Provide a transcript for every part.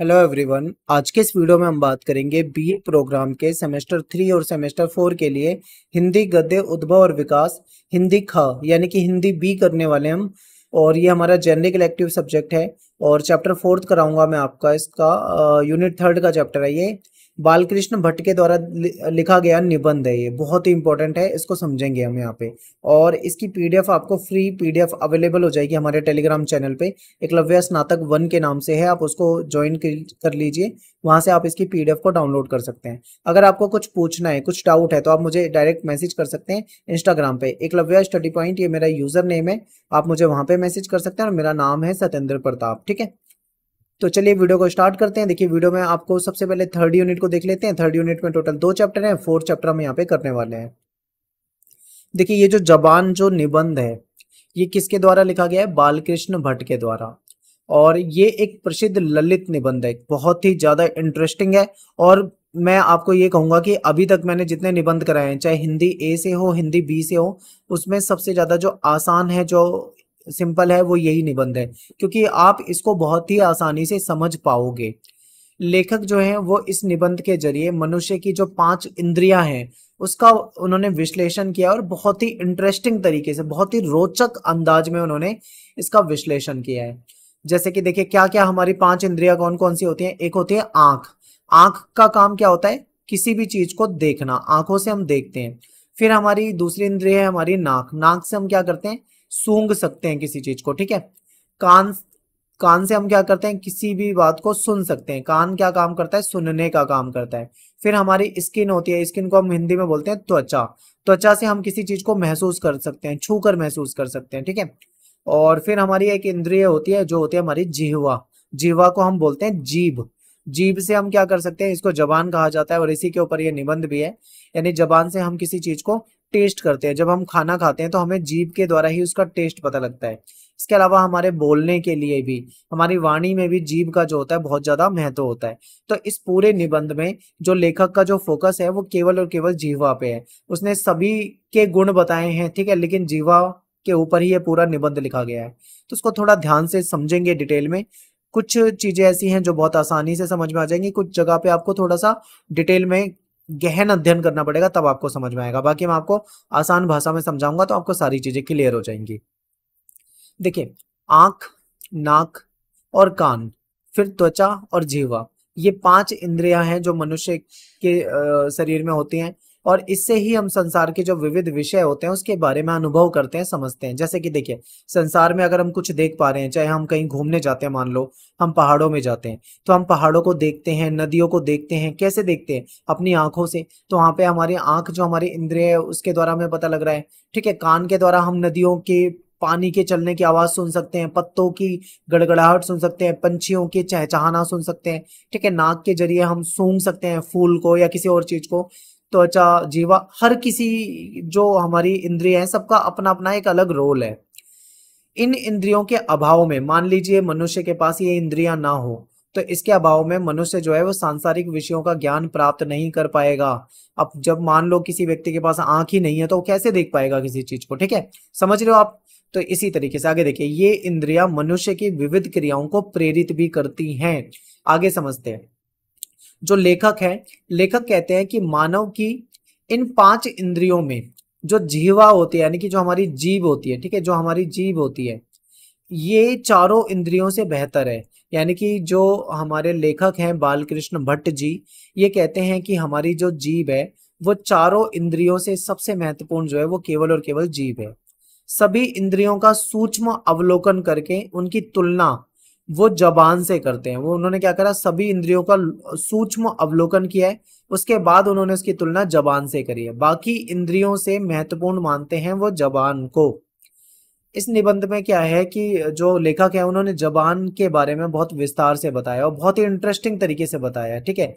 hello everyone आज के इस वीडियो में हम बात करेंगे बीए प्रोग्राम के सेमेस्टर थ्री और सेमेस्टर फोर के लिए हिंदी गद्य उद्भव और विकास हिंदी ख यानी कि हिंदी बी करने वाले हम और ये हमारा जेनरिक इलेक्टिव सब्जेक्ट है और चैप्टर फोर्थ कराऊंगा मैं आपका इसका यूनिट थर्ड का चैप्टर है ये बालकृष्ण भट्ट के द्वारा लिखा गया निबंध है ये बहुत ही इंपॉर्टेंट है इसको समझेंगे हम यहाँ पे और इसकी पीडीएफ आपको फ्री पीडीएफ अवेलेबल हो जाएगी हमारे टेलीग्राम चैनल पे एकलव्य स्नातक वन के नाम से है आप उसको ज्वाइन कर लीजिए वहां से आप इसकी पीडीएफ को डाउनलोड कर सकते हैं अगर आपको कुछ पूछना है कुछ डाउट है तो आप मुझे डायरेक्ट मैसेज कर सकते हैं इंस्टाग्राम पे एकलव्य स्टडी पॉइंट ये मेरा यूजर नेम है आप मुझे वहां पे मैसेज कर सकते हैं और मेरा नाम है सत्येंद्र प्रताप ठीक है तो चलिए वीडियो को स्टार्ट करते हैं देखिए वीडियो में आपको सबसे पहले थर्ड यूनिट को देख लेते हैं थर्ड यूनिट में टोटल दो चैप्टर हैं फोर्थ चैप्टर हम यहाँ पे करने वाले हैं देखिए ये जो जबान जो निबंध है ये किसके द्वारा लिखा गया है बालकृष्ण भट्ट के द्वारा और ये एक प्रसिद्ध ललित निबंध है बहुत ही ज्यादा इंटरेस्टिंग है और मैं आपको ये कहूंगा कि अभी तक मैंने जितने निबंध कराए हैं चाहे हिंदी ए से हो हिंदी बी से हो उसमें सबसे ज्यादा जो आसान है जो सिंपल है वो यही निबंध है क्योंकि आप इसको बहुत ही आसानी से समझ पाओगे लेखक जो है वो इस निबंध के जरिए मनुष्य की जो पांच इंद्रियां हैं उसका उन्होंने विश्लेषण किया और बहुत ही इंटरेस्टिंग तरीके से बहुत ही रोचक अंदाज में उन्होंने इसका विश्लेषण किया है जैसे कि देखिए क्या क्या हमारी पांच इंद्रियां कौन कौन सी होती हैं एक होती है आंख आंख का काम क्या होता है किसी भी चीज को देखना आंखों से हम देखते हैं फिर हमारी दूसरी इंद्रिय है हमारी नाक नाक से हम क्या करते हैं सूंघ सकते हैं किसी चीज को ठीक है कान कान से हम क्या करते हैं किसी भी बात को सुन सकते हैं कान क्या काम करता है सुनने का काम करता है फिर हमारी स्किन होती है स्किन को हम हिंदी में बोलते हैं त्वचा त्वचा से हम किसी चीज को महसूस कर सकते हैं छू कर महसूस कर सकते हैं ठीक है और फिर हमारी एक इंद्रिय होती है जो होती है हमारी जीवा जीवा को हम बोलते हैं जीभ जीभ से हम क्या कर सकते हैं इसको जबान कहा जाता है और इसी के ऊपर ये निबंध भी है यानी जबान से हम किसी चीज को टेस्ट करते हैं जब हम खाना खाते हैं तो हमें जीभ के द्वारा ही उसका टेस्ट पता लगता है इसके अलावा हमारे बोलने के लिए भी हमारी वाणी में भी जीभ का जो होता है बहुत ज्यादा महत्व होता है तो इस पूरे निबंध में जो लेखक का जो फोकस है वो केवल और केवल जीवा पे है उसने सभी के गुण बताए हैं ठीक है लेकिन जीवा के ऊपर ही ये पूरा निबंध लिखा गया है तो उसको थोड़ा ध्यान से समझेंगे डिटेल में कुछ चीजें ऐसी हैं जो बहुत आसानी से समझ में आ जाएंगी कुछ जगह पे आपको थोड़ा सा डिटेल में गहन अध्ययन करना पड़ेगा तब आपको समझ में आएगा बाकी मैं आपको आसान भाषा में समझाऊंगा तो आपको सारी चीजें क्लियर हो जाएंगी देखिए आंख नाक और कान फिर त्वचा और जीवा ये पांच इंद्रियां हैं जो मनुष्य के शरीर में होती हैं और इससे ही हम संसार के जो विविध विषय होते हैं उसके बारे में अनुभव करते हैं समझते हैं जैसे कि देखिए संसार में अगर हम कुछ देख पा रहे हैं चाहे हम कहीं घूमने जाते हैं मान लो हम पहाड़ों में जाते हैं तो हम पहाड़ों को देखते हैं नदियों को देखते हैं कैसे देखते हैं अपनी आंखों से तो वहां पे हमारी आंख जो हमारी इंद्रिय है उसके द्वारा हमें पता लग रहा है ठीक है कान के द्वारा हम नदियों के पानी के चलने की आवाज सुन सकते हैं पत्तों की गड़गड़ाहट सुन सकते हैं पंछियों के चहचहाना सुन सकते हैं ठीक है नाक के जरिए हम सूंघ सकते हैं फूल को या किसी और चीज को त्वचा जीवा हर किसी जो हमारी इंद्रिय है सबका अपना अपना एक अलग रोल है इन इंद्रियों के अभाव में मान लीजिए मनुष्य के पास ये इंद्रिया ना हो तो इसके अभाव में मनुष्य जो है वो सांसारिक विषयों का ज्ञान प्राप्त नहीं कर पाएगा अब जब मान लो किसी व्यक्ति के पास आंख ही नहीं है तो वो कैसे देख पाएगा किसी चीज को ठीक है समझ रहे हो आप तो इसी तरीके से आगे देखिए ये इंद्रिया मनुष्य की विविध क्रियाओं को प्रेरित भी करती हैं आगे समझते हैं जो लेखक है लेखक कहते हैं कि मानव की इन पांच इंद्रियों में जो जीवा होती है यानी कि जो हमारी जीव होती है ठीक है जो हमारी जीव होती है ये चारों इंद्रियों से बेहतर है यानी कि जो हमारे लेखक हैं बालकृष्ण भट्ट जी ये कहते हैं कि हमारी जो जीव है वो चारों इंद्रियों से सबसे महत्वपूर्ण जो है वो केवल और केवल जीव है सभी इंद्रियों का सूक्ष्म अवलोकन करके उनकी तुलना वो जबान से करते हैं वो उन्होंने क्या करा सभी इंद्रियों का सूक्ष्म अवलोकन किया है उसके बाद उन्होंने उसकी तुलना जबान से करी है बाकी इंद्रियों से महत्वपूर्ण मानते हैं वो जबान को इस निबंध में क्या है कि जो लेखक है उन्होंने जबान के बारे में बहुत विस्तार से बताया और बहुत ही इंटरेस्टिंग तरीके से बताया ठीक है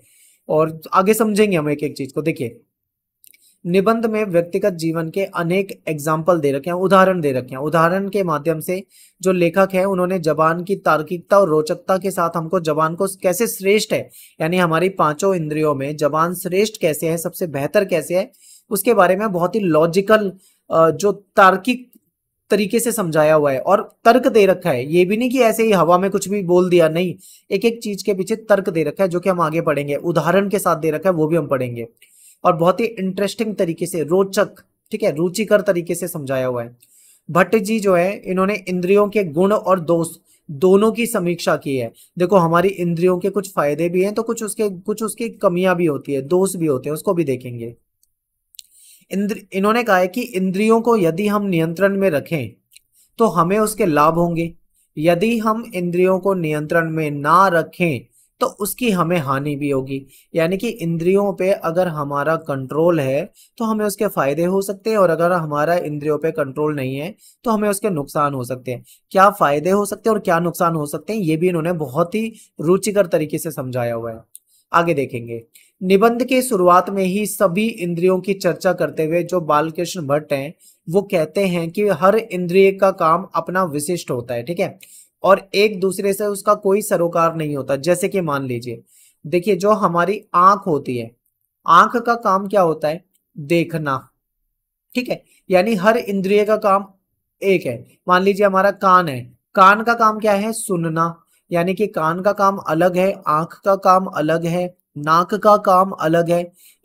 और आगे समझेंगे हम एक एक चीज को देखिए निबंध में व्यक्तिगत जीवन के अनेक एग्जाम्पल दे रखे हैं उदाहरण दे रखे हैं उदाहरण के माध्यम से जो लेखक है उन्होंने जबान की तार्किकता और रोचकता के साथ हमको जबान को कैसे श्रेष्ठ है यानी हमारी पांचों इंद्रियों में जबान श्रेष्ठ कैसे है सबसे बेहतर कैसे है उसके बारे में बहुत ही लॉजिकल जो तार्किक तरीके से समझाया हुआ है और तर्क दे रखा है ये भी नहीं कि ऐसे ही हवा में कुछ भी बोल दिया नहीं एक एक चीज के पीछे तर्क दे रखा है जो कि हम आगे पढ़ेंगे उदाहरण के साथ दे रखा है वो भी हम पढ़ेंगे और बहुत ही इंटरेस्टिंग तरीके से रोचक ठीक है रुचिकर तरीके से समझाया हुआ है भट्ट जी जो है इन्होंने इंद्रियों के गुण और दोष दोनों की समीक्षा की है देखो हमारी इंद्रियों के कुछ फायदे भी हैं तो कुछ उसके कुछ उसकी कमियां भी होती है दोष भी होते हैं उसको भी देखेंगे इंद्र इन्होंने कहा है कि इंद्रियों को यदि हम नियंत्रण में रखें तो हमें उसके लाभ होंगे यदि हम इंद्रियों को नियंत्रण में ना रखें तो उसकी हमें हानि भी होगी यानी कि इंद्रियों पे अगर हमारा कंट्रोल है तो हमें उसके फायदे हो सकते हैं और अगर हमारा इंद्रियों पे कंट्रोल नहीं है तो हमें उसके नुकसान हो सकते हैं क्या फायदे हो सकते हैं और क्या नुकसान हो सकते हैं ये भी इन्होंने बहुत ही रुचिकर तरीके से समझाया हुआ है आगे देखेंगे निबंध के शुरुआत में ही सभी इंद्रियों की चर्चा करते हुए जो बालकृष्ण भट्ट हैं वो कहते हैं कि हर इंद्रिय का काम अपना विशिष्ट होता है ठीक है और एक दूसरे से उसका कोई सरोकार नहीं होता जैसे कि मान लीजिए देखिए जो हमारी आंख होती है आंख का काम क्या होता है देखना ठीक है यानी हर इंद्रिय का काम एक है मान लीजिए हमारा कान है कान का काम क्या है सुनना यानी कि कान का काम अलग है आंख का काम अलग है नाक का काम अलग है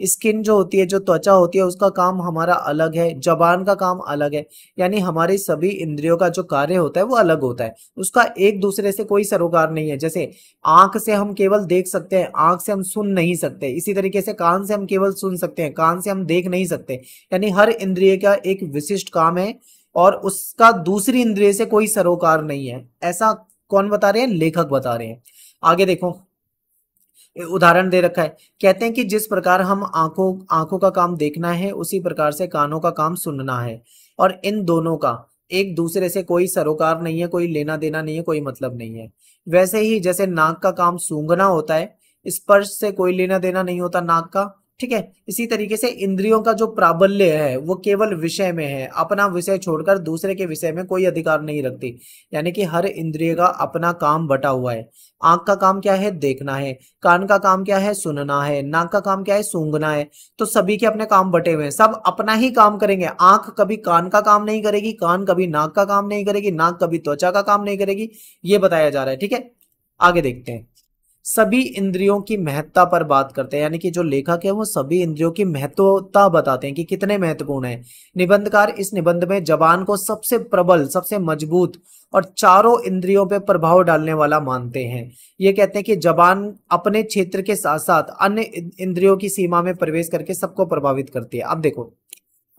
स्किन जो होती है जो त्वचा होती है उसका काम हमारा अलग है जबान का काम अलग है यानी हमारे सभी इंद्रियों का जो कार्य होता है वो अलग होता है उसका एक दूसरे से कोई सरोकार नहीं है जैसे आंख से हम केवल देख सकते हैं आंख से हम सुन नहीं सकते इसी तरीके से कान से हम केवल सुन सकते हैं कान से हम देख नहीं सकते यानी हर इंद्रिय का एक विशिष्ट काम है और उसका दूसरी इंद्रिय से कोई सरोकार नहीं है ऐसा कौन बता रहे हैं लेखक बता रहे हैं आगे देखो उदाहरण दे रखा है कहते हैं कि जिस प्रकार हम आंखों आंखों का काम देखना है उसी प्रकार से कानों का काम सुनना है और इन दोनों का एक दूसरे से कोई सरोकार नहीं है कोई लेना देना नहीं है कोई मतलब नहीं है वैसे ही जैसे नाक का काम सूंघना होता है स्पर्श से कोई लेना देना नहीं होता नाक का ठीक है इसी तरीके से इंद्रियों का जो प्राबल्य है वो केवल विषय में है अपना विषय छोड़कर दूसरे के विषय में कोई अधिकार नहीं रखती यानी कि हर इंद्रिय का अपना काम बटा हुआ है आंख का काम क्या है देखना है कान का काम क्या है सुनना है नाक का काम क्या है सूंघना है तो सभी के अपने काम बटे हुए हैं सब अपना ही काम करेंगे आंख कभी कान का काम नहीं करेगी कान कभी नाक का काम नहीं करेगी नाक कभी त्वचा का काम नहीं करेगी ये बताया जा रहा है ठीक है आगे देखते हैं सभी इंद्रियों की महत्ता पर बात करते हैं यानी कि जो लेखक है वो सभी इंद्रियों की महत्वता बताते हैं कि कितने महत्वपूर्ण है निबंधकार इस निबंध में जबान को सबसे प्रबल सबसे मजबूत और चारों इंद्रियों पर प्रभाव डालने वाला मानते हैं ये कहते हैं कि जबान अपने क्षेत्र के साथ साथ अन्य इंद्रियों की सीमा में प्रवेश करके सबको प्रभावित करती है अब देखो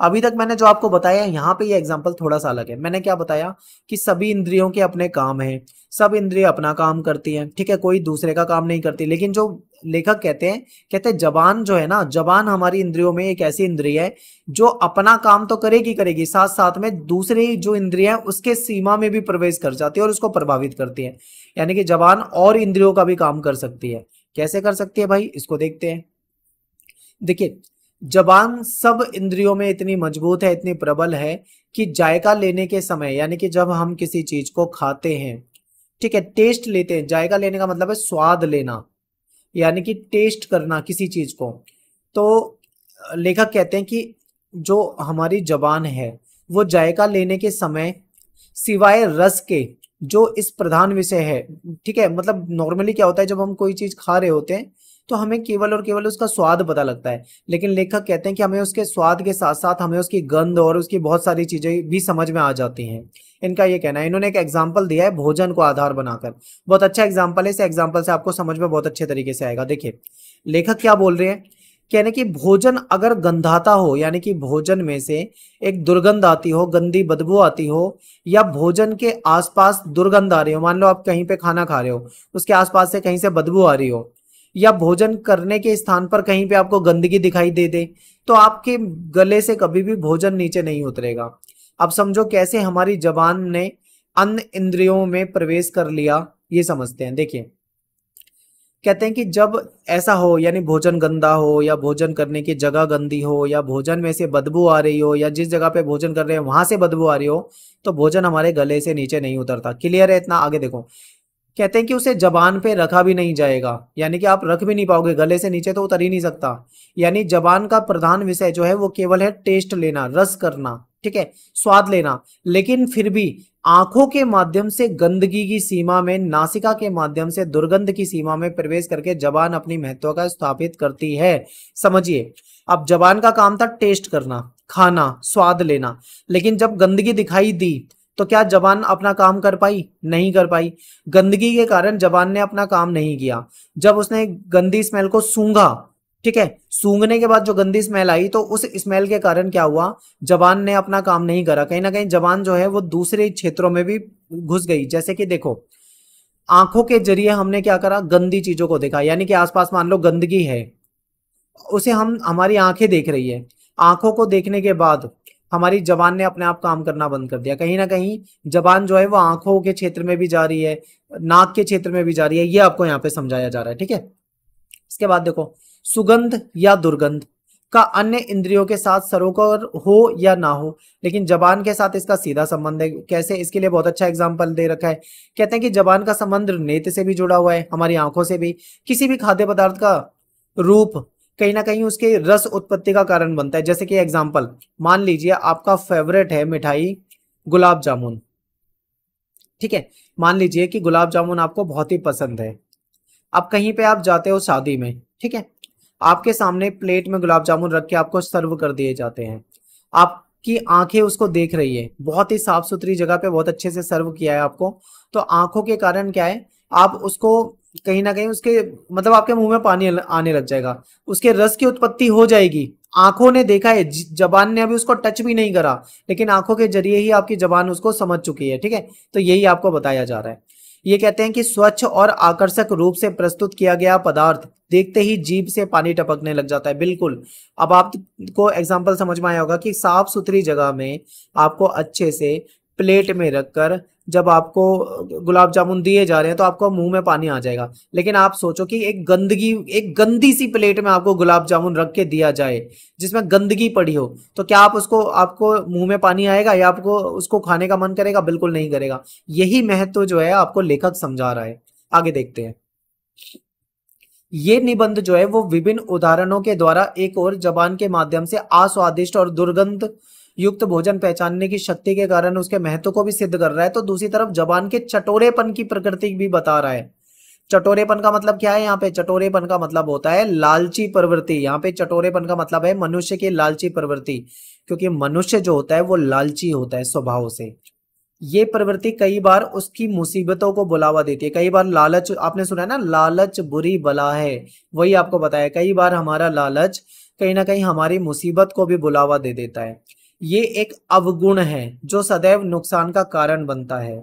अभी तक मैंने जो आपको बताया यहाँ पे ये एग्जाम्पल थोड़ा सा अलग है मैंने क्या बताया कि सभी इंद्रियों के अपने काम हैं सब इंद्रिय अपना काम करती हैं ठीक है कोई दूसरे का काम नहीं करती लेकिन जो लेखक कहते हैं कहते हैं जबान जो है ना जबान हमारी इंद्रियों में एक ऐसी इंद्रिय है जो अपना काम तो करेगी करेगी साथ साथ में दूसरे जो इंद्रिया है उसके सीमा में भी प्रवेश कर जाती है और उसको प्रभावित करती है यानी कि जबान और इंद्रियों का भी काम कर सकती है कैसे कर सकती है भाई इसको देखते हैं देखिए जबान सब इंद्रियों में इतनी मजबूत है इतनी प्रबल है कि जायका लेने के समय यानी कि जब हम किसी चीज को खाते हैं ठीक है टेस्ट लेते हैं जायका लेने का मतलब है स्वाद लेना यानी कि टेस्ट करना किसी चीज को तो लेखक कहते हैं कि जो हमारी जबान है वो जायका लेने के समय सिवाय रस के जो इस प्रधान विषय है ठीक है मतलब नॉर्मली क्या होता है जब हम कोई चीज खा रहे होते हैं तो हमें केवल और केवल उसका स्वाद पता लगता है लेकिन लेखक कहते हैं कि हमें उसके स्वाद के साथ साथ हमें उसकी गंध और उसकी बहुत सारी चीजें भी समझ में आ जाती हैं इनका ये कहना है इन्होंने एक एग्जाम्पल दिया है भोजन को आधार बनाकर बहुत अच्छा एग्जाम्पल है इस एग्जाम्पल से आपको समझ में बहुत अच्छे तरीके से आएगा देखिये लेखक क्या बोल रहे हैं कहने की भोजन अगर गंधाता हो यानी कि भोजन में से एक दुर्गंध आती हो गंदी बदबू आती हो या भोजन के आसपास दुर्गंध आ रही हो मान लो आप कहीं पे खाना खा रहे हो उसके आसपास से कहीं से बदबू आ रही हो या भोजन करने के स्थान पर कहीं पे आपको गंदगी दिखाई दे दे तो आपके गले से कभी भी भोजन नीचे नहीं उतरेगा अब समझो कैसे हमारी जबान ने अन्य इंद्रियों में प्रवेश कर लिया ये समझते हैं देखिए कहते हैं कि जब ऐसा हो यानी भोजन गंदा हो या भोजन करने की जगह गंदी हो या भोजन में से बदबू आ रही हो या जिस जगह पे भोजन कर रहे हैं वहां से बदबू आ रही हो तो भोजन हमारे गले से नीचे नहीं उतरता क्लियर है इतना आगे देखो कहते हैं कि उसे जबान पे रखा भी नहीं जाएगा यानी कि आप रख भी नहीं पाओगे गले से नीचे तो उतर ही नहीं सकता यानी जबान का प्रधान विषय जो है वो केवल है टेस्ट लेना रस करना ठीक है स्वाद लेना लेकिन फिर भी आंखों के माध्यम से गंदगी की सीमा में नासिका के माध्यम से दुर्गंध की सीमा में प्रवेश करके जबान अपनी महत्व का स्थापित करती है समझिए अब जबान का काम था टेस्ट करना खाना स्वाद लेना लेकिन जब गंदगी दिखाई दी तो क्या जबान अपना काम कर पाई नहीं कर पाई गंदगी के कारण जबान ने अपना काम नहीं किया जब उसने गंदी स्मेल को सूंघा ठीक है सूंघने के बाद जो गंदी स्मेल आई तो उस स्मेल के कारण क्या हुआ जबान ने अपना काम नहीं करा कहीं ना कहीं जबान जो है वो दूसरे क्षेत्रों में भी घुस गई जैसे कि देखो आंखों के जरिए हमने क्या करा गंदी चीजों को देखा यानी कि आसपास मान लो गंदगी है उसे हम हमारी आंखें देख रही है आंखों को देखने के बाद हमारी जबान ने अपने आप काम करना बंद कर दिया कहीं ना कहीं जबान जो है वो आंखों के क्षेत्र में भी जा रही है नाक के क्षेत्र में भी जा रही है ये आपको यहाँ पे समझाया जा रहा है ठीक है इसके बाद देखो सुगंध या दुर्गंध का अन्य इंद्रियों के साथ सरोकार हो या ना हो लेकिन जबान के साथ इसका सीधा संबंध है कैसे इसके लिए बहुत अच्छा एग्जाम्पल दे रखा है कहते हैं कि जबान का संबंध नेत्र से भी जुड़ा हुआ है हमारी आंखों से भी किसी भी खाद्य पदार्थ का रूप कहीं ना कहीं उसके रस उत्पत्ति का कारण बनता है जैसे कि एग्जाम्पल मान लीजिए आपका फेवरेट है मिठाई गुलाब जामुन ठीक है मान लीजिए कि गुलाब जामुन आपको बहुत ही पसंद है अब कहीं पे आप जाते हो शादी में ठीक है आपके सामने प्लेट में गुलाब जामुन रख के आपको सर्व कर दिए जाते हैं आपकी आंखें उसको देख रही है बहुत ही साफ सुथरी जगह पे बहुत अच्छे से सर्व किया है आपको तो आंखों के कारण क्या है आप उसको कहीं ना कहीं उसके मतलब आपके मुंह में पानी आने लग जाएगा उसके रस की उत्पत्ति हो जाएगी आंखों ने देखा है जबान ने अभी उसको टच भी नहीं करा लेकिन आंखों के जरिए ही आपकी जबान उसको समझ चुकी है ठीक है तो यही आपको बताया जा रहा है ये कहते हैं कि स्वच्छ और आकर्षक रूप से प्रस्तुत किया गया पदार्थ देखते ही जीप से पानी टपकने लग जाता है बिल्कुल अब आपको एग्जाम्पल समझ में आया होगा कि साफ सुथरी जगह में आपको अच्छे से प्लेट में रखकर जब आपको गुलाब जामुन दिए जा रहे हैं तो आपको मुंह में पानी आ जाएगा लेकिन आप सोचो कि एक गंदगी एक गंदी सी प्लेट में आपको गुलाब जामुन रख के दिया जाए जिसमें गंदगी पड़ी हो तो क्या आप उसको आपको मुंह में पानी आएगा या आपको उसको खाने का मन करेगा बिल्कुल नहीं करेगा यही महत्व जो है आपको लेखक समझा रहा है आगे देखते हैं ये निबंध जो है वो विभिन्न उदाहरणों के द्वारा एक और जबान के माध्यम से आस्वादिष्ट और दुर्गंध युक्त भोजन पहचानने की शक्ति के कारण उसके महत्व को भी सिद्ध कर रहा है तो दूसरी तरफ जबान के चटोरेपन की प्रकृति भी बता रहा है चटोरेपन का मतलब क्या है यहाँ पे चटोरेपन का मतलब होता है लालची प्रवृत्ति यहाँ पे चटोरेपन का मतलब है मनुष्य की लालची प्रवृत्ति क्योंकि मनुष्य जो होता है वो लालची होता है स्वभाव से ये प्रवृत्ति कई बार उसकी मुसीबतों को बुलावा देती है कई बार लालच आपने सुना है ना लालच बुरी बला है वही आपको बताया कई बार हमारा लालच कहीं ना कहीं हमारी मुसीबत को भी बुलावा दे देता है ये एक अवगुण है जो सदैव नुकसान का कारण बनता है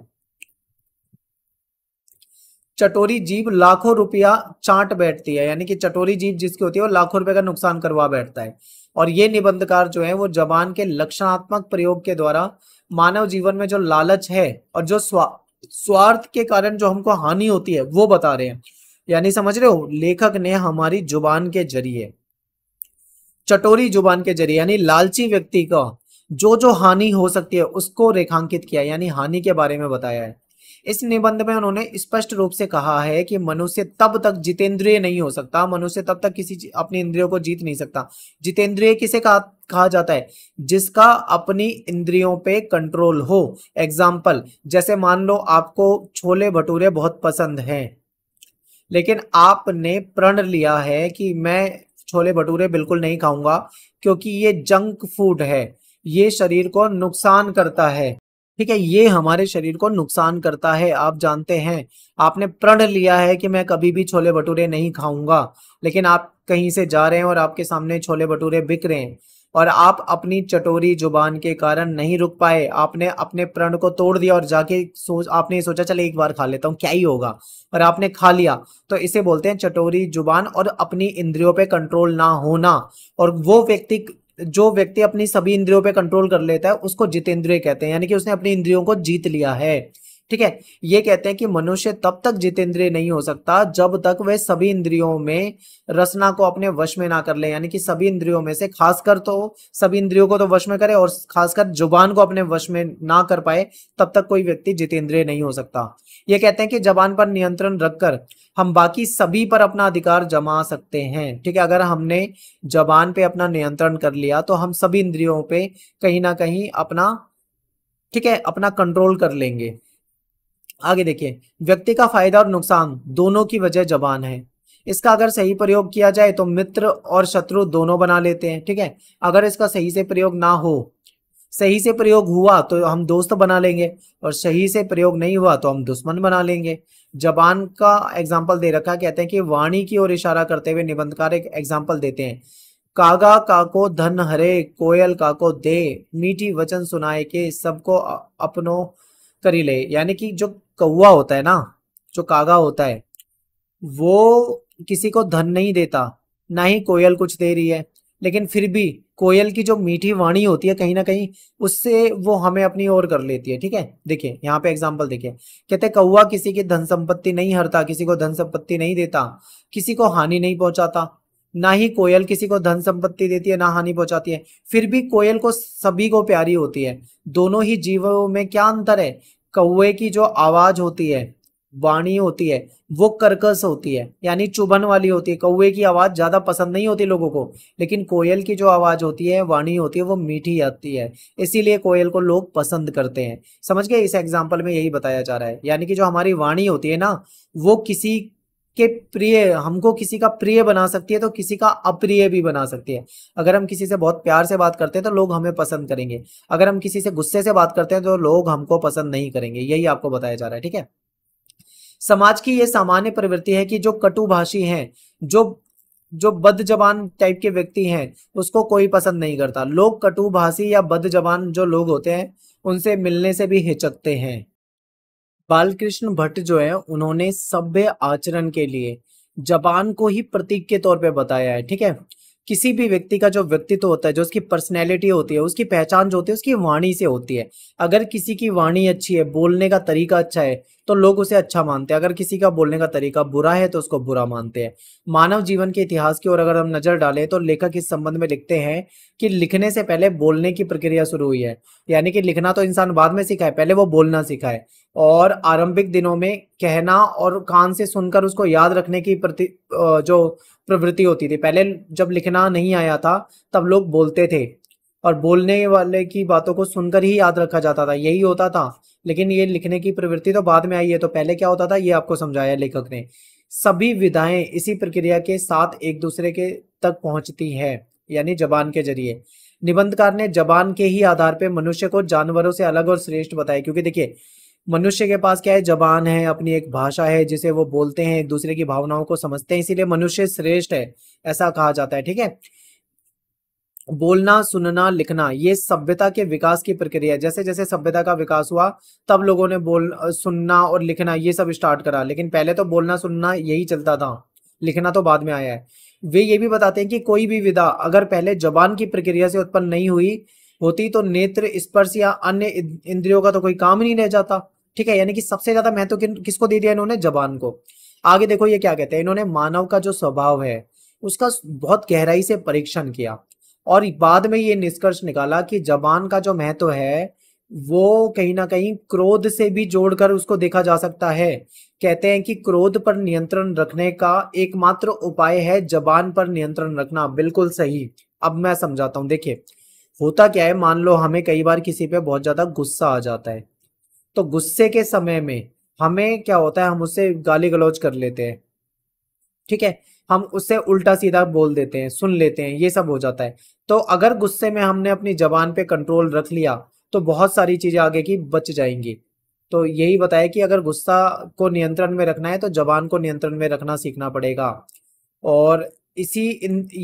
चटोरी जीव लाखों रुपया चाट बैठती है यानी कि चटोरी जीव जिसकी होती है वो लाखों रुपए का नुकसान करवा बैठता है और ये निबंधकार जो है वो जबान के लक्षणात्मक प्रयोग के द्वारा मानव जीवन में जो लालच है और जो स्वा स्वार्थ के कारण जो हमको हानि होती है वो बता रहे हैं यानी समझ रहे हो लेखक ने हमारी जुबान के जरिए चटोरी जुबान के जरिए यानी लालची व्यक्ति का जो जो हानि हो सकती है उसको रेखांकित किया यानी हानि के बारे में बताया है इस निबंध में उन्होंने स्पष्ट रूप से कहा है कि मनुष्य तब तक जितेंद्रिय नहीं हो सकता मनुष्य तब तक किसी अपनी इंद्रियों को जीत नहीं सकता जितेंद्रिय किसे कहा कहा जाता है जिसका अपनी इंद्रियों पे कंट्रोल हो एग्जाम्पल जैसे मान लो आपको छोले भटूरे बहुत पसंद हैं लेकिन आपने प्रण लिया है कि मैं छोले भटूरे बिल्कुल नहीं खाऊंगा क्योंकि ये जंक फूड है ये शरीर को नुकसान करता है ठीक है ये हमारे शरीर को नुकसान करता है आप जानते हैं आपने प्रण लिया है कि मैं कभी भी छोले भटूरे नहीं खाऊंगा लेकिन आप कहीं से जा रहे हैं और आपके सामने छोले भटूरे बिक रहे हैं और आप अपनी चटोरी जुबान के कारण नहीं रुक पाए आपने अपने प्रण को तोड़ दिया और जाके सोच आपने सोचा चले एक बार खा लेता हूँ क्या ही होगा और आपने खा लिया तो इसे बोलते हैं चटोरी जुबान और अपनी इंद्रियों पे कंट्रोल ना होना और वो व्यक्ति जो व्यक्ति अपनी सभी इंद्रियों पे कंट्रोल कर लेता है उसको जितेंद्रिय कहते हैं यानी कि उसने अपनी इंद्रियों को जीत लिया है ठीक है ये कहते हैं कि मनुष्य तब तक जितेंद्रिय नहीं हो सकता जब तक वह सभी इंद्रियों में रसना को अपने वश में ना कर ले यानी कि सभी इंद्रियों में से खासकर तो सभी इंद्रियों को तो वश में करे और खासकर जुबान को अपने वश में ना कर पाए तब तक कोई व्यक्ति जितेंद्रिय नहीं हो सकता ये कहते हैं कि जबान पर नियंत्रण रखकर हम बाकी सभी पर अपना अधिकार जमा सकते हैं ठीक है अगर हमने जबान पे अपना नियंत्रण कर लिया तो हम सभी इंद्रियों पे कहीं ना कहीं अपना ठीक है अपना कंट्रोल कर लेंगे आगे देखिए व्यक्ति का फायदा और नुकसान दोनों की वजह जबान है इसका अगर सही प्रयोग किया जाए तो मित्र और शत्रु दोनों बना लेते हैं ठीक है अगर इसका सही से प्रयोग ना हो सही से प्रयोग हुआ तो हम दोस्त बना लेंगे और सही से प्रयोग नहीं हुआ तो हम दुश्मन बना लेंगे जबान का एग्जाम्पल दे रखा कहते हैं कि वाणी की ओर इशारा करते हुए निबंधकार एक एग्जाम्पल देते हैं कागा काको धन हरे कोयल काको दे मीठी वचन सुनाए के सबको अपनों करीले यानी कि जो कौआ होता है ना जो कागा होता है वो किसी को धन नहीं देता ना ही कोयल कुछ दे रही है लेकिन फिर भी कोयल की जो मीठी वाणी होती है कहीं ना कहीं उससे वो हमें अपनी ओर कर लेती है ठीक है देखिए यहाँ पे एग्जाम्पल देखिए कहते कौआ किसी की धन संपत्ति नहीं हरता किसी को धन संपत्ति नहीं देता किसी को हानि नहीं पहुंचाता ना ही कोयल किसी को धन संपत्ति देती है ना हानि पहुंचाती है फिर भी कोयल को सभी को प्यारी होती है दोनों ही जीवों में क्या अंतर है कौए की जो आवाज होती है वाणी होती है वो कर्कश होती है यानी चुभन वाली होती है कौए की आवाज ज्यादा पसंद नहीं होती लोगों को लेकिन कोयल की जो आवाज होती है वाणी होती है वो मीठी आती है इसीलिए कोयल को लोग पसंद करते हैं समझ गए इस एग्जाम्पल में यही बताया जा रहा है यानी कि जो हमारी वाणी होती है ना वो किसी के प्रिय हमको किसी का प्रिय बना सकती है तो किसी का अप्रिय भी बना सकती है अगर हम किसी से बहुत प्यार से बात करते हैं तो लोग हमें पसंद करेंगे अगर हम किसी से गुस्से से बात करते हैं तो लोग हमको पसंद नहीं करेंगे यही आपको बताया जा रहा है ठीक है समाज की ये सामान्य प्रवृत्ति है कि जो कटुभाषी हैं जो जो बद जबान टाइप के व्यक्ति हैं उसको कोई पसंद नहीं करता लोग कटुभाषी या बद जबान जो लोग होते हैं उनसे मिलने से भी हिचकते हैं बालकृष्ण भट्ट जो है उन्होंने सभ्य आचरण के लिए जबान को ही प्रतीक के तौर पे बताया है ठीक है किसी भी व्यक्ति का जो व्यक्तित्व होता है जो उसकी पर्सनैलिटी होती है उसकी पहचान जो होती है उसकी वाणी से होती है अगर किसी की वाणी अच्छी है बोलने का तरीका अच्छा है तो लोग उसे अच्छा मानते हैं अगर किसी का बोलने का तरीका बुरा है तो उसको बुरा मानते हैं मानव जीवन के इतिहास की ओर अगर हम नजर डालें तो लेखक इस संबंध में लिखते हैं कि लिखने से पहले बोलने की प्रक्रिया शुरू हुई है यानी कि लिखना तो इंसान बाद में सीखा है पहले वो बोलना सीखा है और आरंभिक दिनों में कहना और कान से सुनकर उसको याद रखने की प्रति जो प्रवृत्ति होती थी पहले जब लिखना नहीं आया था तब लोग बोलते थे और बोलने वाले की बातों को सुनकर ही याद रखा जाता था यही होता था लेकिन ये लिखने की प्रवृत्ति तो बाद में आई है तो पहले क्या होता था ये आपको समझाया लेखक ने सभी विधाएं इसी प्रक्रिया के साथ एक दूसरे के तक पहुंचती है यानी जबान के जरिए निबंधकार ने जबान के ही आधार पर मनुष्य को जानवरों से अलग और श्रेष्ठ बताया क्योंकि देखिए मनुष्य के पास क्या है जबान है अपनी एक भाषा है जिसे वो बोलते हैं एक दूसरे की भावनाओं को समझते हैं इसीलिए मनुष्य श्रेष्ठ है ऐसा कहा जाता है ठीक है बोलना सुनना लिखना ये सभ्यता के विकास की प्रक्रिया है जैसे जैसे सभ्यता का विकास हुआ तब लोगों ने बोल सुनना और लिखना ये सब स्टार्ट करा लेकिन पहले तो बोलना सुनना यही चलता था लिखना तो बाद में आया है वे ये भी बताते हैं कि कोई भी विधा अगर पहले जबान की प्रक्रिया से उत्पन्न नहीं हुई होती तो नेत्र स्पर्श या अन्य इंद्रियों का तो कोई काम ही नहीं रह जाता ठीक है यानी कि सबसे ज्यादा महत्व तो किसको दे दिया इन्होंने जबान को आगे देखो ये क्या कहते हैं इन्होंने मानव का जो स्वभाव है उसका बहुत गहराई से परीक्षण किया और बाद में ये निष्कर्ष निकाला कि जबान का जो महत्व है वो कहीं ना कहीं क्रोध से भी जोड़कर उसको देखा जा सकता है कहते हैं कि क्रोध पर नियंत्रण रखने का एकमात्र उपाय है जबान पर नियंत्रण रखना बिल्कुल सही अब मैं समझाता हूं देखिए होता क्या है मान लो हमें कई बार किसी पे बहुत ज्यादा गुस्सा आ जाता है तो गुस्से के समय में हमें क्या होता है हम उससे गाली गलौज कर लेते हैं ठीक है हम उससे उल्टा सीधा बोल देते हैं सुन लेते हैं ये सब हो जाता है तो अगर गुस्से में हमने अपनी जबान पे कंट्रोल रख लिया तो बहुत सारी चीजें आगे की बच जाएंगी तो यही बताया कि अगर गुस्सा को नियंत्रण में रखना है तो जबान को नियंत्रण में रखना सीखना पड़ेगा और इसी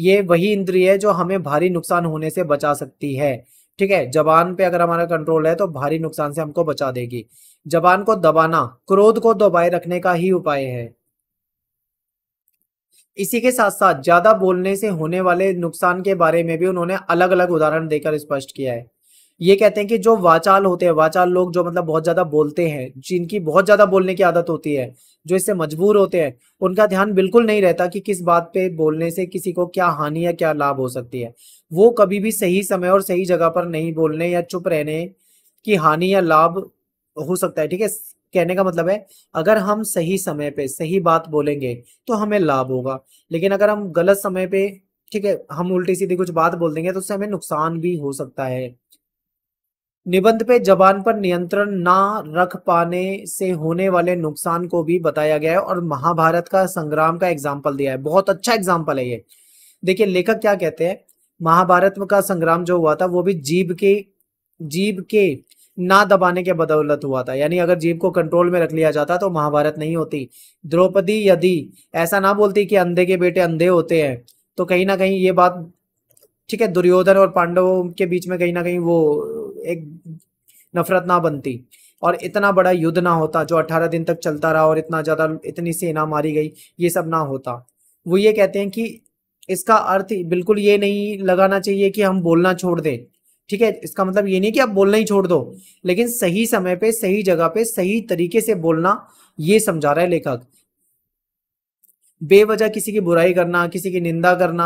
ये वही इंद्रिय है जो हमें भारी नुकसान होने से बचा सकती है ठीक है जबान पे अगर हमारा कंट्रोल है तो भारी नुकसान से हमको बचा देगी जबान को दबाना क्रोध को दबाए रखने का ही उपाय है इसी के साथ साथ ज्यादा बोलने से होने वाले नुकसान के बारे में भी उन्होंने अलग अलग उदाहरण देकर स्पष्ट किया है ये कहते हैं कि जो वाचाल होते हैं वाचाल लोग जो मतलब बहुत ज्यादा बोलते हैं जिनकी बहुत ज्यादा बोलने की आदत होती है जो इससे मजबूर होते हैं उनका ध्यान बिल्कुल नहीं रहता कि किस बात पे बोलने से किसी को क्या हानि या क्या लाभ हो सकती है वो कभी भी सही समय और सही जगह पर नहीं बोलने या चुप रहने की हानि या लाभ हो सकता है ठीक है कहने का मतलब है अगर हम सही समय पे सही बात बोलेंगे तो हमें लाभ होगा लेकिन अगर हम गलत समय पे ठीक है हम उल्टी सीधी कुछ बात बोल देंगे तो उससे हमें नुकसान भी हो सकता है निबंध पे जबान पर नियंत्रण ना रख पाने से होने वाले नुकसान को भी बताया गया है और महाभारत का संग्राम का एग्जाम्पल दिया है बहुत अच्छा एग्जाम्पल है ये देखिए लेखक क्या कहते हैं महाभारत का संग्राम जो हुआ था वो भी जीव के जीव के ना दबाने के बदौलत हुआ था यानी अगर जीव को कंट्रोल में रख लिया जाता तो महाभारत नहीं होती द्रौपदी यदि ऐसा ना बोलती कि अंधे के बेटे अंधे होते हैं तो कहीं ना कहीं ये बात ठीक है दुर्योधन और पांडवों के बीच में कहीं ना कहीं वो एक नफरत ना बनती और इतना बड़ा युद्ध ना होता जो 18 दिन तक चलता रहा और इतना ज्यादा इतनी सेना मारी गई ये सब ना होता वो ये कहते हैं कि इसका अर्थ बिल्कुल ये नहीं लगाना चाहिए कि हम बोलना छोड़ दें ठीक है इसका मतलब ये नहीं कि आप बोलना ही छोड़ दो लेकिन सही समय पे सही जगह पे सही तरीके से बोलना ये समझा रहा है लेखक बेवजह किसी की बुराई करना किसी की निंदा करना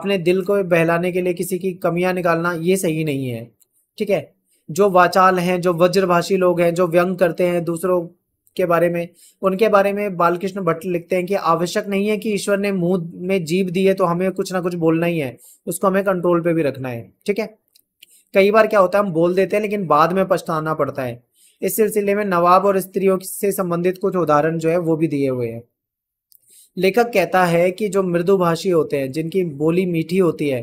अपने दिल को बहलाने के लिए किसी की कमियां निकालना ये सही नहीं है ठीक है जो वाचाल हैं जो वज्रभाषी लोग हैं जो व्यंग करते हैं दूसरों के बारे में उनके बारे में बालकृष्ण भट्ट लिखते हैं कि आवश्यक नहीं है कि ईश्वर ने मुंह में जीभ दी है तो हमें कुछ ना कुछ बोलना ही है उसको हमें कंट्रोल पे भी रखना है ठीक है कई बार क्या होता है हम बोल देते हैं लेकिन बाद में पछताना पड़ता है इस सिलसिले में नवाब और स्त्रियों से संबंधित कुछ उदाहरण जो है वो भी दिए हुए हैं लेखक कहता है कि जो मृदुभाषी होते हैं जिनकी बोली मीठी होती है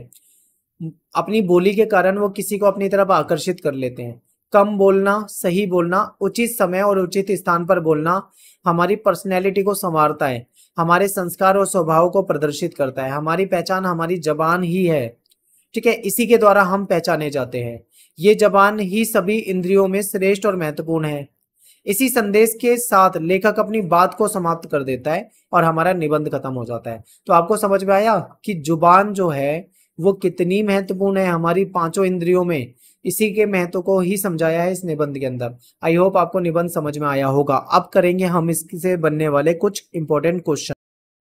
अपनी बोली के कारण वो किसी को अपनी तरफ आकर्षित कर लेते हैं कम बोलना सही बोलना उचित समय और उचित स्थान पर बोलना हमारी पर्सनैलिटी को संवारता है हमारे संस्कार और स्वभाव को प्रदर्शित करता है हमारी पहचान हमारी जबान ही है ठीक है इसी के द्वारा हम पहचाने जाते हैं ये जबान ही सभी इंद्रियों में श्रेष्ठ और महत्वपूर्ण है इसी संदेश के साथ लेखक अपनी बात को समाप्त कर देता है और हमारा निबंध खत्म हो जाता है तो आपको समझ में आया कि जुबान जो है वो कितनी महत्वपूर्ण है हमारी पांचों इंद्रियों में इसी के महत्व को ही समझाया है इस निबंध के अंदर आई होप आपको निबंध समझ में आया होगा अब करेंगे हम इससे बनने वाले कुछ इंपॉर्टेंट क्वेश्चन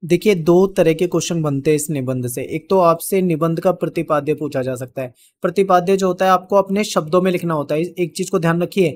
देखिए दो तरह के क्वेश्चन बनते हैं इस निबंध से एक तो आपसे निबंध का प्रतिपाद्य पूछा जा सकता है प्रतिपाद्य जो होता है आपको अपने शब्दों में लिखना होता है एक चीज को ध्यान रखिए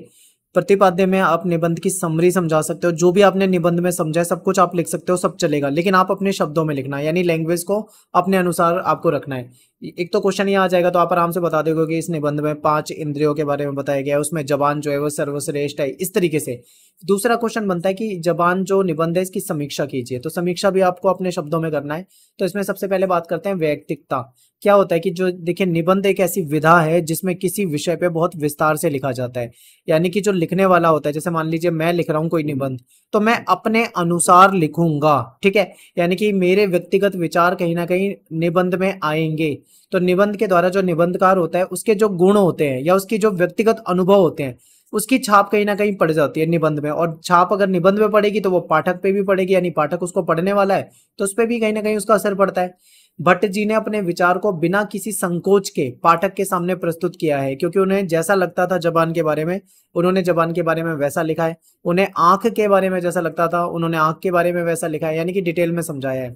प्रतिपाद्य में आप निबंध की समरी समझा सकते हो जो भी आपने निबंध में समझा है सब कुछ आप लिख सकते हो सब चलेगा लेकिन आप अपने शब्दों में लिखना यानी लैंग्वेज को अपने अनुसार आपको रखना है एक तो क्वेश्चन ये आ जाएगा तो आप आराम से बता दोगे कि इस निबंध में पांच इंद्रियों के बारे में बताया गया है उसमें जवान जो है वो सर्वश्रेष्ठ है इस तरीके से दूसरा क्वेश्चन बनता है कि जबान जो निबंध है इसकी समीक्षा कीजिए तो समीक्षा भी आपको अपने शब्दों में करना है तो इसमें सबसे पहले बात करते हैं वैयक्तिकता क्या होता है कि जो देखिए निबंध एक ऐसी विधा है जिसमें किसी विषय पे बहुत विस्तार से लिखा जाता है यानी कि जो लिखने वाला होता है जैसे मान लीजिए मैं लिख रहा हूँ कोई निबंध तो मैं अपने अनुसार लिखूंगा ठीक है यानी कि मेरे व्यक्तिगत विचार कहीं ना कहीं निबंध में आएंगे तो निबंध के द्वारा जो निबंधकार होता है उसके जो गुण होते हैं या उसकी जो व्यक्तिगत अनुभव होते हैं उसकी छाप कहीं ना कहीं पड़ जाती है निबंध में और छाप अगर निबंध में पड़ेगी तो वो पाठक पे भी पड़ेगी यानी पाठक उसको पढ़ने वाला है तो उस पर भी कहीं ना कहीं उसका असर पड़ता है भट्ट जी ने अपने विचार को बिना किसी संकोच के पाठक के सामने प्रस्तुत किया है क्योंकि उन्हें जैसा लगता था जबान के बारे में उन्होंने जबान के बारे में वैसा लिखा है उन्हें आंख के बारे में जैसा लगता था उन्होंने आंख के बारे में वैसा लिखा है यानी कि डिटेल में समझाया है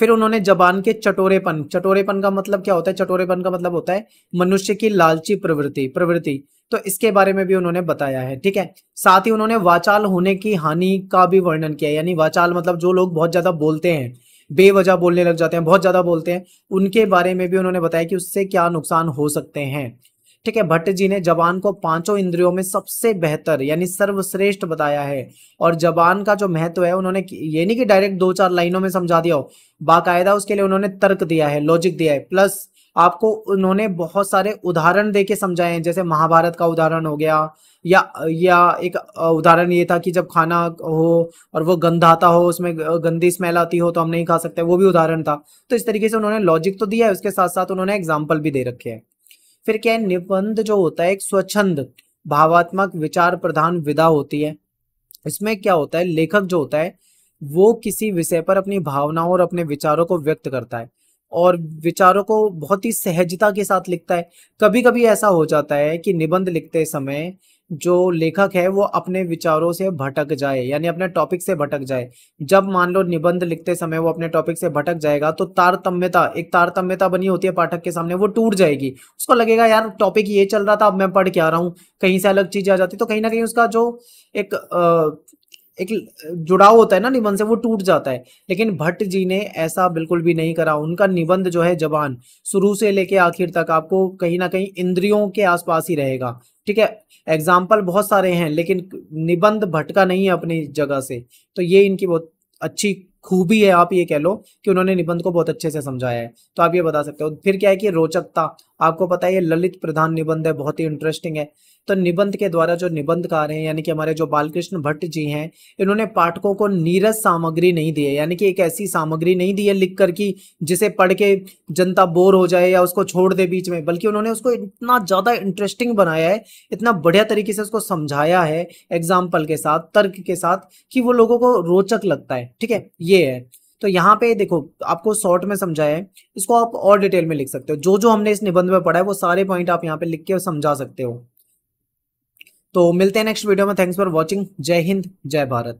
फिर उन्होंने जबान के चटोरेपन चटोरेपन का मतलब क्या होता है चटोरेपन का मतलब होता है मनुष्य की लालची प्रवृत्ति प्रवृत्ति तो इसके बारे में भी उन्होंने बताया है ठीक है साथ ही उन्होंने वाचाल होने की हानि का भी वर्णन किया यानी वाचाल मतलब जो लोग बहुत ज्यादा बोलते हैं बेवजह बोलने लग जाते हैं बहुत ज्यादा बोलते हैं उनके बारे में भी उन्होंने बताया कि उससे क्या नुकसान हो सकते हैं ठीक है भट्ट जी ने जबान को पांचों इंद्रियों में सबसे बेहतर यानी सर्वश्रेष्ठ बताया है और जबान का जो महत्व है उन्होंने ये नहीं कि डायरेक्ट दो चार लाइनों में समझा दिया हो बाकायदा उसके लिए उन्होंने तर्क दिया है लॉजिक दिया है प्लस आपको उन्होंने बहुत सारे उदाहरण दे के समझाए हैं जैसे महाभारत का उदाहरण हो गया या या एक उदाहरण ये था कि जब खाना हो और वो गंध आता हो उसमें गंदी स्मेल आती हो तो हम नहीं खा सकते वो भी उदाहरण था तो इस तरीके से उन्होंने लॉजिक तो दिया है उसके साथ साथ उन्होंने एग्जाम्पल भी दे रखे हैं फिर क्या है निबंध जो होता है एक स्वच्छंद भावात्मक विचार प्रधान विधा होती है इसमें क्या होता है लेखक जो होता है वो किसी विषय पर अपनी भावनाओं और अपने विचारों को व्यक्त करता है और विचारों को बहुत ही सहजता के साथ लिखता है कभी कभी ऐसा हो जाता है कि निबंध लिखते समय जो लेखक है वो अपने विचारों से भटक जाए यानी अपने टॉपिक से भटक जाए जब मान लो निबंध लिखते समय वो अपने टॉपिक से भटक जाएगा तो तारतम्यता एक तारतम्यता बनी होती है पाठक के सामने वो टूट जाएगी उसको लगेगा यार टॉपिक ये चल रहा था अब मैं पढ़ के आ रहा हूँ कहीं से अलग चीज आ जाती तो कहीं ना कहीं उसका जो एक एक जुड़ाव होता है ना निबंध से वो टूट जाता है लेकिन भट्ट जी ने ऐसा बिल्कुल भी नहीं करा उनका निबंध जो है जबान शुरू से लेके आखिर तक आपको कहीं ना कहीं इंद्रियों के आसपास ही रहेगा ठीक है एग्जाम्पल बहुत सारे हैं लेकिन निबंध भटका नहीं है अपनी जगह से तो ये इनकी बहुत अच्छी खूबी है आप ये कह लो कि उन्होंने निबंध को बहुत अच्छे से समझाया है तो आप ये बता सकते हो फिर क्या है कि रोचकता आपको पता है ये ललित प्रधान निबंध है बहुत ही इंटरेस्टिंग है तो निबंध के द्वारा जो निबंधकार हैं यानी कि हमारे जो बालकृष्ण भट्ट जी हैं इन्होंने पाठकों को नीरस सामग्री नहीं दी है यानी कि एक ऐसी सामग्री नहीं दी है लिख कर की जिसे पढ़ के जनता बोर हो जाए या उसको छोड़ दे बीच में बल्कि उन्होंने उसको इतना ज्यादा इंटरेस्टिंग बनाया है इतना बढ़िया तरीके से उसको समझाया है एग्जाम्पल के साथ तर्क के साथ कि वो लोगों को रोचक लगता है ठीक है ये है तो यहाँ पे देखो आपको शॉर्ट में समझाया है इसको आप और डिटेल में लिख सकते हो जो जो हमने इस निबंध में पढ़ा है वो सारे पॉइंट आप यहाँ पे लिख के समझा सकते हो तो मिलते हैं नेक्स्ट वीडियो में थैंक्स फॉर वॉचिंग जय हिंद जय भारत